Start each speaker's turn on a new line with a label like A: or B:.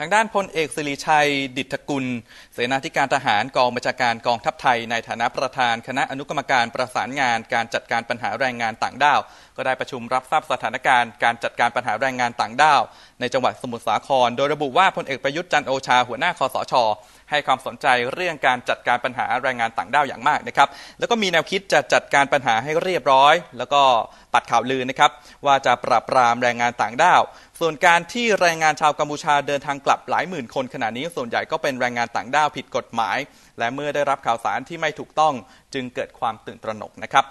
A: ทางด้านพลเอกสิริชัยดิตกุล เสนาธิการทหารกองบัญชาการกองทัพไทย ในฐานะประธาน คณะอนุกรรมการประสานงาน การจัดการปัญหาแรงงานต่างด้าวก็ได้ประชุมรับทราบสถานการณ์การจัดการปัญหาแรงงานต่างด้าวในจังหวัดสมุทรสาคร โดยระบุว่าพลเอกประยุทธ์จันโอชาหัวหน้าคอสช ให้ความสนใจเรื่องการจัดการปัญหาแรงงานต่างด้าวอย่างมากนะครับแล้วก็มีแนวคิดจะจัดการปัญหาให้เรียบร้อย แล้วก็ปัดข่าวลือนะครับว่าจะปราบปรามแรงงานต่างด้าวส่วนการที่แรงงานชาวกัมพูชาเดินทางกลับหลายหมื่นคนขณะนี้ส่วนใหญ่ก็เป็นแรงงานต่างด้าวผิดกฎหมาย และเมื่อได้รับข่าวสารที่ไม่ถูกต้องจึงเกิดความตื่นตระหนกนะครับ